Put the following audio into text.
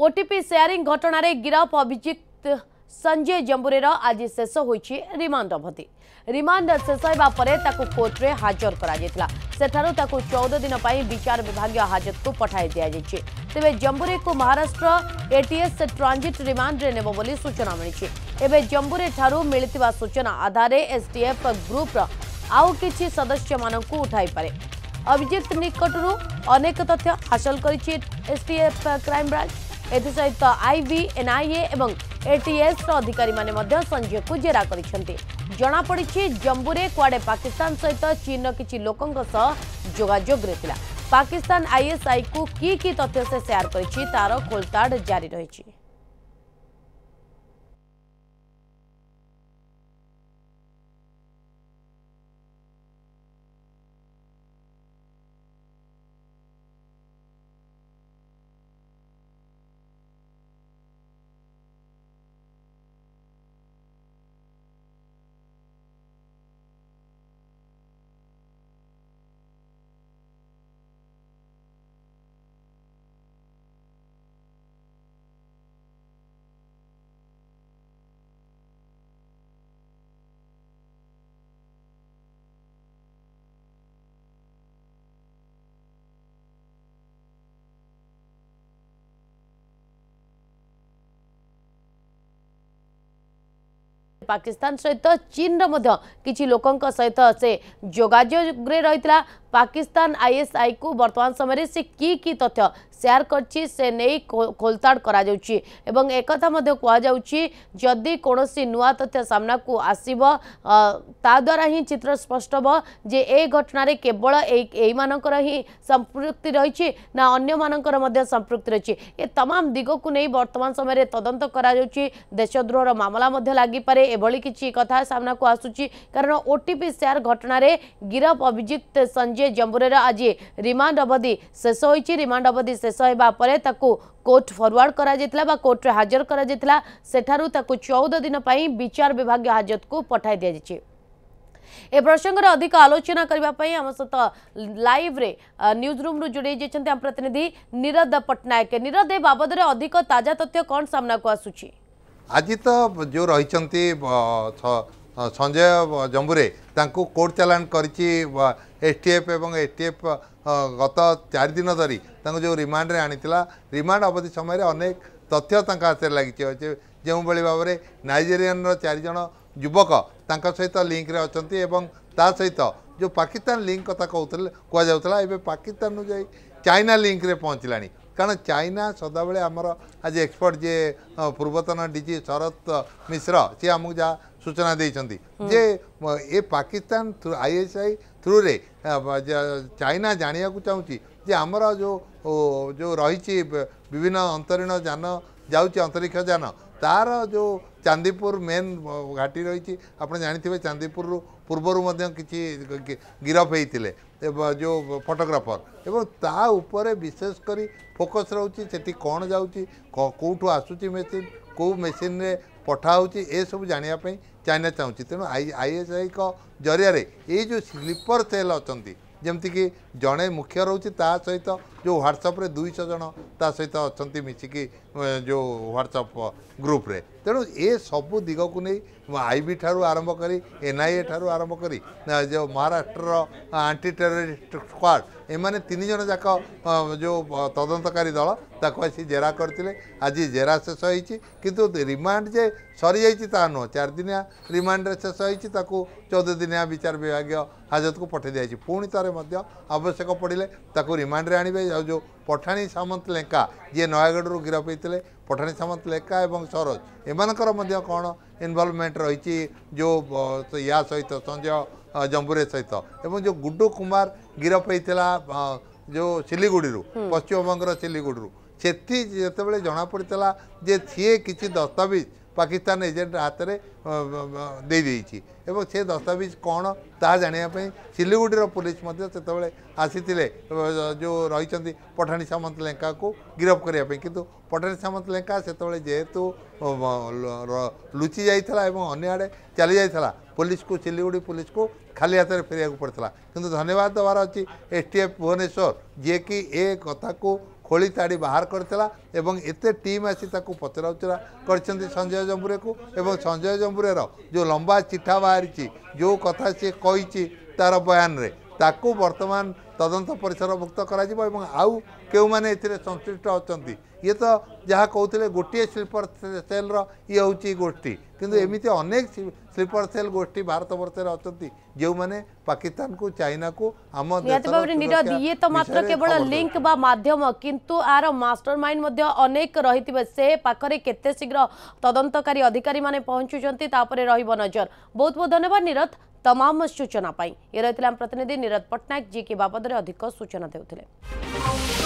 OTP sharing ଘଟଣାରେ ଗିରଫ ଅଭିଯୁକ୍ତ ସଞ୍ଜୟ ଜମ୍ବୁରେର ଆଜି ଶେଷ ହୋଇଛି ରିମାଣ୍ଡ ଅବଧି ରିମାଣ୍ଡ ଶେଷ ହେବା ପରେ ତାକୁ କୋର୍ଟରେ ହାଜର କରାଯାଇଥିଲା ସେଠାରୁ ତାକୁ ଚଉଦ ଦିନ ପାଇଁ ବିଚାର ବିଭାଗୀୟ ହାଜତକୁ ପଠାଇ ଦିଆଯାଇଛି ତେବେ ଜମ୍ବୁରେକୁ ମହାରାଷ୍ଟ୍ର ଏଟିଏସ୍ ଟ୍ରାଞ୍ଜିଟ୍ ରିମାଣ୍ଡରେ ନେବ ବୋଲି ସୂଚନା ମିଳିଛି ଏବେ ଜମ୍ବୁରେଠାରୁ ମିଳିଥିବା ସୂଚନା ଆଧାରରେ ଏସ୍ଟିଏଫ୍ ଗ୍ରୁପ୍ର ଆଉ କିଛି ସଦସ୍ୟମାନଙ୍କୁ ଉଠାଇପାରେ ଅଭିଯୁକ୍ତ ନିକଟରୁ ଅନେକ ତଥ୍ୟ ହାସଲ କରିଛି ଏସ୍ଟିଏଫ୍ କ୍ରାଇମ୍ବ୍ରାଞ୍ଚ ଏଥିସହିତ ଆଇବି ଏନ୍ଆଇଏ ଏବଂ ଏଟିଏସ୍ର ଅଧିକାରୀମାନେ ମଧ୍ୟ ସଞ୍ଜୟକୁ ଜେରା କରିଛନ୍ତି ଜଣାପଡ଼ିଛି ଜମ୍ମୁରେ କୁଆଡ଼େ ପାକିସ୍ତାନ ସହିତ ଚୀନର କିଛି ଲୋକଙ୍କ ସହ ଯୋଗାଯୋଗରେ ଥିଲା ପାକିସ୍ତାନ ଆଇଏସ୍ଆଇକୁ କି କି ତଥ୍ୟ ସେ ସେୟାର କରିଛି ତାର ଖୋଳତାଡ଼ ଜାରି ରହିଛି ପାକିସ୍ତାନ ସହିତ ଚୀନର ମଧ୍ୟ କିଛି ଲୋକଙ୍କ ସହିତ ସେ ଯୋଗାଯୋଗରେ ରହିଥିଲା ପାକିସ୍ତାନ ଆଇଏସ୍ଆଇକୁ ବର୍ତ୍ତମାନ ସମୟରେ ସେ କି କି ତଥ୍ୟ ସେୟାର କରିଛି ସେ ନେଇ ଖୋଲତାଡ଼ କରାଯାଉଛି ଏବଂ ଏକଥା ମଧ୍ୟ କୁହାଯାଉଛି ଯଦି କୌଣସି ନୂଆ ତଥ୍ୟ ସାମ୍ନାକୁ ଆସିବ ତାଦ୍ୱାରା ହିଁ ଚିତ୍ର ସ୍ପଷ୍ଟ ହେବ ଯେ ଏ ଘଟଣାରେ କେବଳ ଏଇ ଏଇମାନଙ୍କର ହିଁ ସମ୍ପୃକ୍ତି ରହିଛି ନା ଅନ୍ୟମାନଙ୍କର ମଧ୍ୟ ସମ୍ପୃକ୍ତି ରହିଛି ଏ ତମାମ ଦିଗକୁ ନେଇ ବର୍ତ୍ତମାନ ସମୟରେ ତଦନ୍ତ କରାଯାଉଛି ଦେଶଦ୍ରୋହର ମାମଲା ମଧ୍ୟ ଲାଗିପାରେ ଏଭଳି କିଛି କଥା ସାମ୍ନାକୁ ଆସୁଛି କାରଣ ଓଟିପି ସେୟାର ଘଟଣାରେ ଗିରଫ ଅଭିଯୁକ୍ତ ସଞ୍ଜୟ ଯେ ଜମ୍ବୁରେର ଆଜି ରିମାଣ୍ଡ ଅବଧି ଶେଷ ହୋଇଛି ରିମାଣ୍ଡ ଅବଧି ଶେଷ ହେବା ପରେ ତାକୁ କୋର୍ଟ ଫରୱାର୍ଡ କରାଯାଇଥିଲା ବା କୋର୍ଟରେ ହାଜର କରାଯାଇଥିଲା ସେଠାରୁ ତାକୁ ଚଉଦ ଦିନ ପାଇଁ ବିଚାର ବିଭାଗୀୟ ହାଜତକୁ ପଠାଇ ଦିଆଯାଇଛି ଏ ପ୍ରସଙ୍ଗରେ ଅଧିକ ଆଲୋଚନା କରିବା ପାଇଁ ଆମ ସହିତ ଲାଇଭ୍ରେ ନ୍ୟୁଜ୍ ରୁମ୍ରୁ ଯୋଡ଼େଇ ଯାଇଛନ୍ତି ଆମ ପ୍ରତିନିଧି ନିରଦ ପଟ୍ଟନାୟକ ନିରଦ ଏ ବାବଦରେ ଅଧିକ ତାଜା ତଥ୍ୟ କ'ଣ ସାମ୍ନାକୁ ଆସୁଛି ଆଜି ତ ଯେଉଁ ରହିଛନ୍ତି ସଞ୍ଜୟ ଜମ୍ବୁରେ ତାଙ୍କୁ କୋର୍ଟ ଚାଲାଣ କରିଛି ଏସ୍ ଟି ଏଫ୍ ଏବଂ ଏସ୍ ଟି ଏଫ୍ ଗତ ଚାରି ଦିନ ଧରି ତାଙ୍କୁ ଯେଉଁ ରିମାଣ୍ଡରେ ଆଣିଥିଲା ରିମାଣ୍ଡ ଅବଧି ସମୟରେ ଅନେକ ତଥ୍ୟ ତାଙ୍କ ହାତରେ ଲାଗିଛି ଯେଉଁଭଳି ଭାବରେ ନାଇଜେରିଆନର ଚାରିଜଣ ଯୁବକ ତାଙ୍କ ସହିତ ଲିଙ୍କରେ ଅଛନ୍ତି ଏବଂ ତା ସହିତ ଯେଉଁ ପାକିସ୍ତାନ ଲିଙ୍କ କଥା କହୁଥିଲେ କୁହାଯାଉଥିଲା ଏବେ ପାକିସ୍ତାନରୁ ଯାଇ ଚାଇନା ଲିଙ୍କରେ ପହଞ୍ଚିଲାଣି କାରଣ ଚାଇନା ସଦାବେଳେ ଆମର ଆଜି ଏକ୍ସପର୍ଟ ଯିଏ ପୂର୍ବତନ ଡି ଜି ଶରତ ମିଶ୍ର ସିଏ ଆମକୁ ଯାହା ସୂଚନା ଦେଇଛନ୍ତି ଯେ ଏ ପାକିସ୍ତାନ ଆଇ ଏସ୍ ଆଇ ଥ୍ରୁରେ ଚାଇନା ଜାଣିବାକୁ ଚାହୁଁଛି ଯେ ଆମର ଯେଉଁ ଯେଉଁ ରହିଛି ବିଭିନ୍ନ ଅନ୍ତରୀଣ ଯାନ ଯାଉଛି ଅନ୍ତରୀକ୍ଷ ଯାନ ତାର ଯେଉଁ ଚାନ୍ଦିପୁର ମେନ୍ ଘାଟି ରହିଛି ଆପଣ ଜାଣିଥିବେ ଚାନ୍ଦିପୁରରୁ ପୂର୍ବରୁ ମଧ୍ୟ କିଛି ଗିରଫ ହେଇଥିଲେ ଯେଉଁ ଫଟୋଗ୍ରାଫର ଏବଂ ତା ଉପରେ ବିଶେଷ କରି ଫୋକସ୍ ରହୁଛି ସେଠି କ'ଣ ଯାଉଛି କେଉଁଠୁ ଆସୁଛି ମେସିନ୍ କେଉଁ ମେସିନ୍ରେ ପଠା ହେଉଛି ଏସବୁ ଜାଣିବା ପାଇଁ ଚାଇନା ଚାହୁଁଛି ତେଣୁ ଆଇ ଆଇଏସ୍ଆଇଙ୍କ ଜରିଆରେ ଏଇ ଯେଉଁ ସ୍ଲିପର ସେଲ୍ ଅଛନ୍ତି ଯେମିତିକି ଜଣେ ମୁଖ୍ୟ ରହୁଛି ତା ସହିତ ଯେଉଁ ହ୍ୱାଟ୍ସଆପ୍ରେ ଦୁଇଶହ ଜଣ ତା ସହିତ ଅଛନ୍ତି ମିଶିକି ଯେଉଁ ହ୍ୱାଟ୍ସଆପ୍ ଗ୍ରୁପ୍ରେ ତେଣୁ ଏସବୁ ଦିଗକୁ ନେଇ ଆଇ ବି ଠାରୁ ଆରମ୍ଭ କରି ଏନ୍ଆଇଏ ଠାରୁ ଆରମ୍ଭ କରି ଯେଉଁ ମହାରାଷ୍ଟ୍ରର ଆଣ୍ଟି ଟେରୋରିଷ୍ଟ ସ୍କ୍ୱାଡ଼ ଏମାନେ ତିନି ଜଣ ଯାକ ଯେଉଁ ତଦନ୍ତକାରୀ ଦଳ ତାକୁ ଆସି ଜେରା କରିଥିଲେ ଆଜି ଜେରା ଶେଷ ହୋଇଛି କିନ୍ତୁ ରିମାଣ୍ଡ ଯେ ସରିଯାଇଛି ତାହା ନୁହଁ ଚାରିଦିନିଆ ରିମାଣ୍ଡରେ ଶେଷ ହୋଇଛି ତାକୁ ଚଉଦ ଦିନିଆ ବିଚାର ବିଭାଗୀୟ ହାଜତକୁ ପଠାଇ ଦିଆଯାଇଛି ପୁଣି ଥରେ ମଧ୍ୟ ଆବଶ୍ୟକ ପଡ଼ିଲେ ତାକୁ ରିମାଣ୍ଡରେ ଆଣିବେ ଆଉ ଯେଉଁ ପଠାଣି ସାମନ୍ତ ଲେଙ୍କା ଯିଏ ନୟାଗଡ଼ରୁ ଗିରଫ ହୋଇଥିଲେ ହୋଇଥିଲେ ପଠାଣି ସାମନ୍ତ ଲେଖା ଏବଂ ସରୋଜ ଏମାନଙ୍କର ମଧ୍ୟ କ'ଣ ଇନଭଲଭମେଣ୍ଟ ରହିଛି ଯେଉଁ ୟା ସହିତ ସଞ୍ଜୟ ଜମ୍ବୁରେ ସହିତ ଏବଂ ଯେଉଁ ଗୁଡ଼ୁ କୁମାର ଗିରଫ ହେଇଥିଲା ଯେଉଁ ସିଲିଗୁଡ଼ିରୁ ପଶ୍ଚିମବଙ୍ଗର ସିଲିଗୁଡ଼ିରୁ ସେଥି ଯେତେବେଳେ ଜଣାପଡ଼ିଥିଲା ଯେ ସିଏ କିଛି ଦସ୍ତାବିଜ ପାକିସ୍ତାନ ଏଜେଣ୍ଟ ହାତରେ ଦେଇଦେଇଛି ଏବଂ ସେ ଦସ୍ତାବିଜ କ'ଣ ତାହା ଜାଣିବା ପାଇଁ ସିଲିଗୁଡ଼ିର ପୋଲିସ ମଧ୍ୟ ସେତେବେଳେ ଆସିଥିଲେ ଯେଉଁ ରହିଛନ୍ତି ପଠାଣି ସାମନ୍ତ ଲେଙ୍କାକୁ ଗିରଫ କରିବା ପାଇଁ କିନ୍ତୁ ପଠାଣି ସାମନ୍ତ ଲେଙ୍କା ସେତେବେଳେ ଯେହେତୁ ଲୁଚି ଯାଇଥିଲା ଏବଂ ଅନ୍ୟ ଆଡ଼େ ଚାଲି ଯାଇଥିଲା ପୋଲିସକୁ ସିଲିଗୁଡ଼ି ପୋଲିସକୁ ଖାଲି ହାତରେ ଫେରିବାକୁ ପଡ଼ିଥିଲା କିନ୍ତୁ ଧନ୍ୟବାଦ ଦେବାର ଅଛି ଏସ୍ ଟି ଏଫ୍ ଭୁବନେଶ୍ୱର ଯିଏକି ଏ କଥାକୁ ଖୋଳି ତାଡ଼ି ବାହାର କରିଥିଲା ଏବଂ ଏତେ ଟିମ୍ ଆସି ତାକୁ ପଚରାଉଚରା କରିଛନ୍ତି ସଞ୍ଜୟ ଜମ୍ବୁରେକୁ ଏବଂ ସଞ୍ଜୟ ଜମ୍ବୁରେର ଯେଉଁ ଲମ୍ବା ଚିଠା ବାହାରିଛି ଯେଉଁ କଥା ସିଏ କହିଛି ତା'ର ବୟାନରେ ତାକୁ ବର୍ତ୍ତମାନ ତଦନ୍ତ ପରିସରଭୁକ୍ତ କରାଯିବ ଏବଂ ଆଉ କେଉଁମାନେ ଏଥିରେ ସଂଶ୍ଳିଷ୍ଟ ଅଛନ୍ତି ଇଏ ତ ଯାହା କହୁଥିଲେ ଗୋଟିଏ ସ୍ଲିପର୍ ସେଲ୍ର ଇଏ ହେଉଛି ଗୋଷ୍ଠୀ କିନ୍ତୁ ଏମିତି ଅନେକ ସ୍ଲିପର୍ ସେଲ୍ ଗୋଷ୍ଠୀ ଭାରତ ବର୍ଷରେ ଅଛନ୍ତି ଯେଉଁମାନେ ପାକିସ୍ତାନକୁ ଚାଇନାକୁ ଆମ ଇଏ ତ ମାତ୍ର କେବଳ ଲିଙ୍କ ବା ମାଧ୍ୟମ କିନ୍ତୁ ଆର ମାଷ୍ଟର ମାଇଣ୍ଡ ମଧ୍ୟ ଅନେକ ରହିଥିବେ ସେ ପାଖରେ କେତେ ଶୀଘ୍ର ତଦନ୍ତକାରୀ ଅଧିକାରୀମାନେ ପହଞ୍ଚୁଛନ୍ତି ତାପରେ ରହିବ ନଜର ବହୁତ ବହୁତ ଧନ୍ୟବାଦ ନିରତ तमाम सूचना ये रही आम प्रतिनिधि नीरज पट्टनायक जी की बाबद अधिक सूचना देते